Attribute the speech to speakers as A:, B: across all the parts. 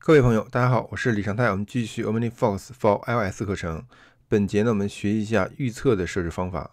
A: 各位朋友，大家好，我是李长泰。我们继续 o m n i f o c s for iOS 课程。本节呢，我们学一下预测的设置方法。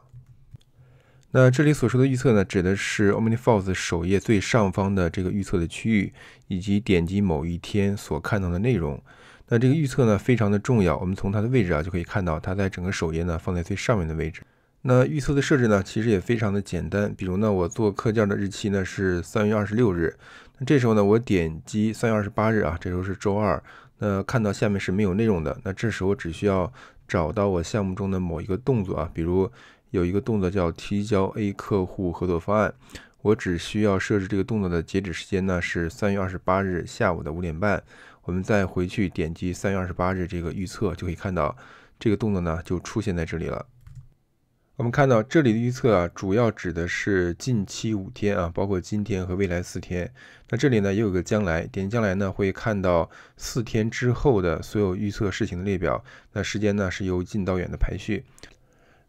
A: 那这里所说的预测呢，指的是 o m n i f o c s 首页最上方的这个预测的区域，以及点击某一天所看到的内容。那这个预测呢，非常的重要。我们从它的位置啊，就可以看到它在整个首页呢放在最上面的位置。那预测的设置呢，其实也非常的简单。比如呢，我做课件的日期呢是三月二十六日。那这时候呢，我点击三月二十八日啊，这时候是周二，那看到下面是没有内容的。那这时候只需要找到我项目中的某一个动作啊，比如有一个动作叫提交 A 客户合作方案，我只需要设置这个动作的截止时间呢是三月二十八日下午的五点半，我们再回去点击三月二十八日这个预测，就可以看到这个动作呢就出现在这里了。我们看到这里的预测啊，主要指的是近期五天啊，包括今天和未来四天。那这里呢也有个将来点，将来呢会看到四天之后的所有预测事情的列表。那时间呢是由近到远的排序。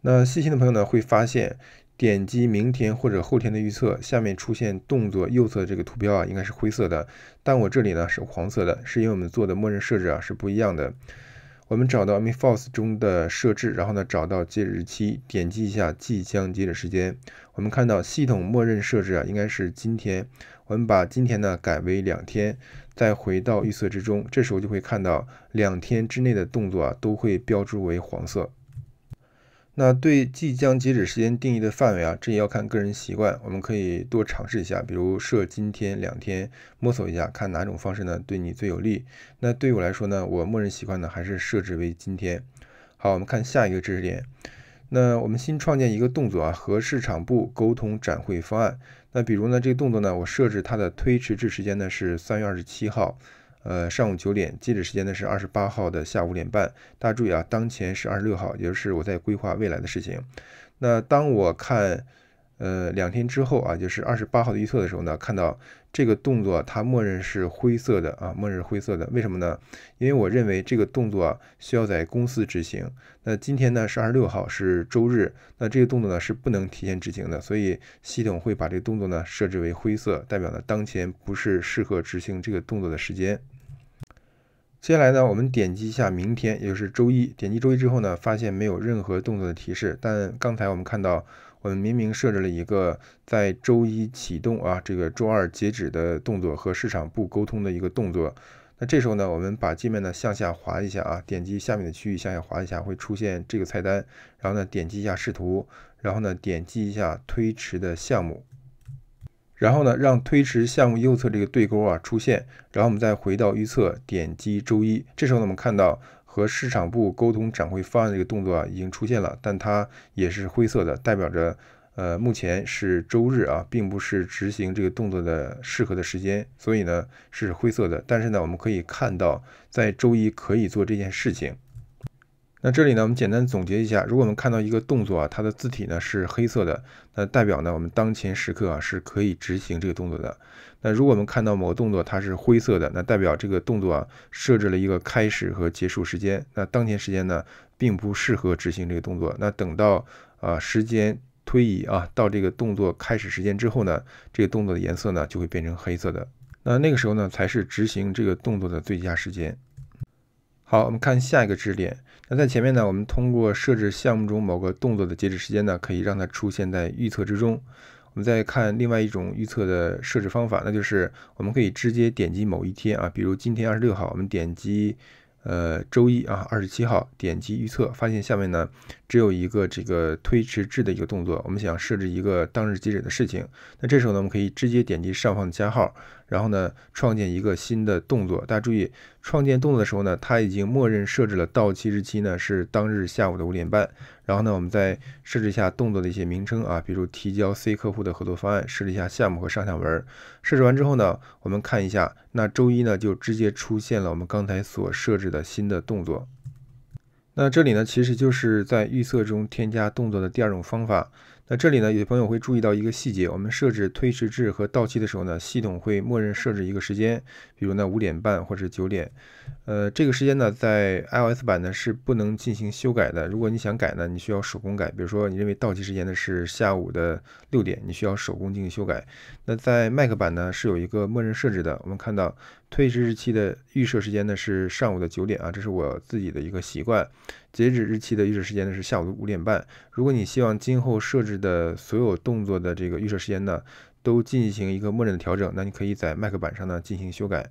A: 那细心的朋友呢会发现，点击明天或者后天的预测，下面出现动作右侧这个图标啊应该是灰色的，但我这里呢是黄色的，是因为我们做的默认设置啊是不一样的。我们找到 Mi Force 中的设置，然后呢，找到截止日期，点击一下即将截止时间。我们看到系统默认设置啊，应该是今天。我们把今天呢改为两天，再回到预测之中，这时候就会看到两天之内的动作啊，都会标注为黄色。那对即将截止时间定义的范围啊，这也要看个人习惯。我们可以多尝试一下，比如设今天、两天，摸索一下，看哪种方式呢对你最有利。那对我来说呢，我默认习惯呢还是设置为今天。好，我们看下一个知识点。那我们新创建一个动作啊，和市场部沟通展会方案。那比如呢，这个动作呢，我设置它的推迟至时间呢是三月二十七号。呃，上午九点截止时间呢是二十八号的下午五点半。大家注意啊，当前是二十六号，也就是我在规划未来的事情。那当我看，呃，两天之后啊，就是二十八号的预测的时候呢，看到这个动作它默认是灰色的啊，默认是灰色的。为什么呢？因为我认为这个动作需要在公司执行。那今天呢是二十六号是周日，那这个动作呢是不能提前执行的，所以系统会把这个动作呢设置为灰色，代表呢当前不是适合执行这个动作的时间。接下来呢，我们点击一下明天，也就是周一。点击周一之后呢，发现没有任何动作的提示。但刚才我们看到，我们明明设置了一个在周一启动啊，这个周二截止的动作和市场部沟通的一个动作。那这时候呢，我们把界面呢向下滑一下啊，点击下面的区域向下滑一下，会出现这个菜单。然后呢，点击一下视图，然后呢，点击一下推迟的项目。然后呢，让推迟项目右侧这个对勾啊出现。然后我们再回到预测，点击周一。这时候呢，我们看到和市场部沟通展会方案这个动作啊已经出现了，但它也是灰色的，代表着呃目前是周日啊，并不是执行这个动作的适合的时间，所以呢是灰色的。但是呢，我们可以看到在周一可以做这件事情。那这里呢，我们简单总结一下：如果我们看到一个动作啊，它的字体呢是黑色的，那代表呢我们当前时刻啊是可以执行这个动作的。那如果我们看到某个动作它是灰色的，那代表这个动作啊设置了一个开始和结束时间，那当前时间呢并不适合执行这个动作。那等到啊时间推移啊到这个动作开始时间之后呢，这个动作的颜色呢就会变成黑色的。那那个时候呢才是执行这个动作的最佳时间。好，我们看下一个知识点。那在前面呢，我们通过设置项目中某个动作的截止时间呢，可以让它出现在预测之中。我们再看另外一种预测的设置方法，那就是我们可以直接点击某一天啊，比如今天二十六号，我们点击呃周一啊，二十七号点击预测，发现下面呢只有一个这个推迟制的一个动作。我们想设置一个当日截止的事情，那这时候呢，我们可以直接点击上方的加号。然后呢，创建一个新的动作。大家注意，创建动作的时候呢，它已经默认设置了到期日期呢是当日下午的五点半。然后呢，我们再设置一下动作的一些名称啊，比如提交 C 客户的合作方案。设置一下项目和上下文。设置完之后呢，我们看一下，那周一呢就直接出现了我们刚才所设置的新的动作。那这里呢，其实就是在预测中添加动作的第二种方法。那这里呢，有些朋友会注意到一个细节，我们设置推迟至和到期的时候呢，系统会默认设置一个时间，比如呢五点半或者九点，呃，这个时间呢，在 iOS 版呢是不能进行修改的。如果你想改呢，你需要手工改，比如说你认为到期时间呢是下午的六点，你需要手工进行修改。那在 Mac 版呢是有一个默认设置的，我们看到。退市日期的预设时间呢是上午的九点啊，这是我自己的一个习惯。截止日期的预设时间呢是下午的五点半。如果你希望今后设置的所有动作的这个预设时间呢，都进行一个默认的调整，那你可以在 Mac 版上呢进行修改。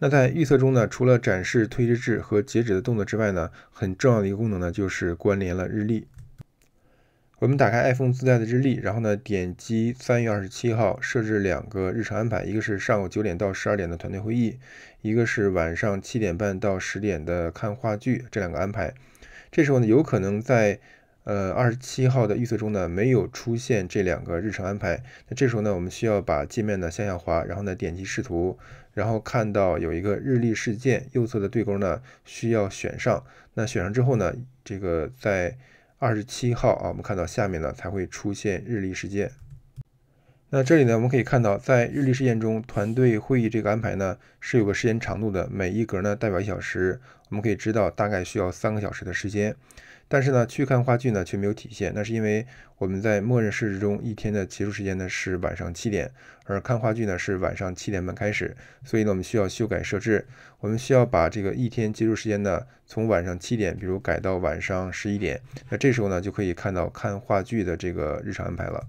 A: 那在预测中呢，除了展示退市志和截止的动作之外呢，很重要的一个功能呢就是关联了日历。我们打开 iPhone 自带的日历，然后呢点击三月二十七号，设置两个日程安排，一个是上午九点到十二点的团队会议，一个是晚上七点半到十点的看话剧。这两个安排，这时候呢有可能在呃二十七号的预测中呢没有出现这两个日程安排。那这时候呢我们需要把界面呢向下滑，然后呢点击视图，然后看到有一个日历事件，右侧的对勾呢需要选上。那选上之后呢，这个在二十七号啊，我们看到下面呢才会出现日历事件。那这里呢，我们可以看到，在日历事件中，团队会议这个安排呢是有个时间长度的，每一格呢代表一小时，我们可以知道大概需要三个小时的时间。但是呢，去看话剧呢却没有体现，那是因为我们在默认设置中，一天的结束时间呢是晚上七点，而看话剧呢是晚上七点半开始，所以呢，我们需要修改设置，我们需要把这个一天结束时间呢从晚上七点，比如改到晚上十一点，那这时候呢就可以看到看话剧的这个日常安排了。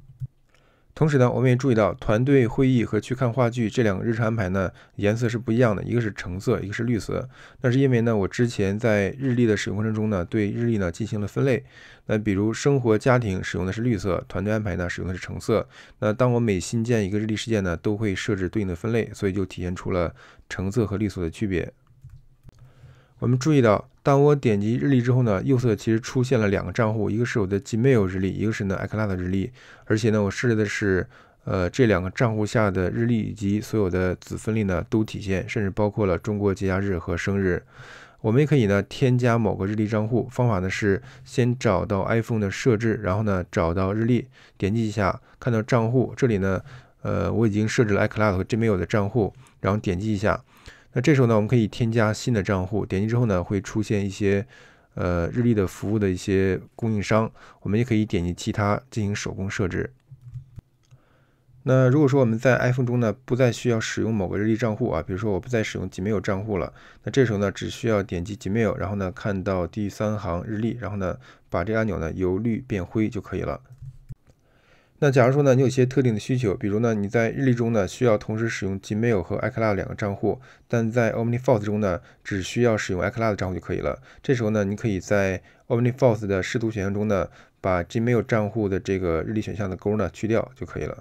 A: 同时呢，我们也注意到，团队会议和去看话剧这两个日程安排呢，颜色是不一样的，一个是橙色，一个是绿色。那是因为呢，我之前在日历的使用过程中呢，对日历呢进行了分类。那比如生活家庭使用的是绿色，团队安排呢使用的是橙色。那当我每新建一个日历事件呢，都会设置对应的分类，所以就体现出了橙色和绿色的区别。我们注意到。当我点击日历之后呢，右侧其实出现了两个账户，一个是我的 Gmail 日历，一个是呢 iCloud 日历。而且呢，我设置的是，呃，这两个账户下的日历以及所有的子分类呢都体现，甚至包括了中国节假日和生日。我们也可以呢添加某个日历账户，方法呢是先找到 iPhone 的设置，然后呢找到日历，点击一下，看到账户这里呢，呃，我已经设置了 iCloud 和 Gmail 的账户，然后点击一下。那这时候呢，我们可以添加新的账户。点击之后呢，会出现一些，呃，日历的服务的一些供应商。我们也可以点击其他进行手工设置。那如果说我们在 iPhone 中呢，不再需要使用某个日历账户啊，比如说我不再使用 Gmail 账户了，那这时候呢，只需要点击 Gmail，然后呢，看到第三行日历，然后呢，把这个按钮呢由绿变灰就可以了。那假如说呢，你有些特定的需求，比如呢，你在日历中呢需要同时使用 Gmail 和 iCloud 两个账户，但在 o m n i f o r c e 中呢，只需要使用 iCloud 账户就可以了。这时候呢，你可以在 o m n i f o r c e 的视图选项中呢，把 Gmail 账户的这个日历选项的勾呢去掉就可以了。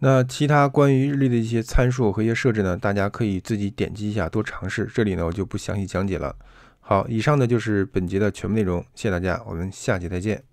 A: 那其他关于日历的一些参数和一些设置呢，大家可以自己点击一下，多尝试。这里呢，我就不详细讲解了。好，以上呢就是本节的全部内容，谢谢大家，我们下节再见。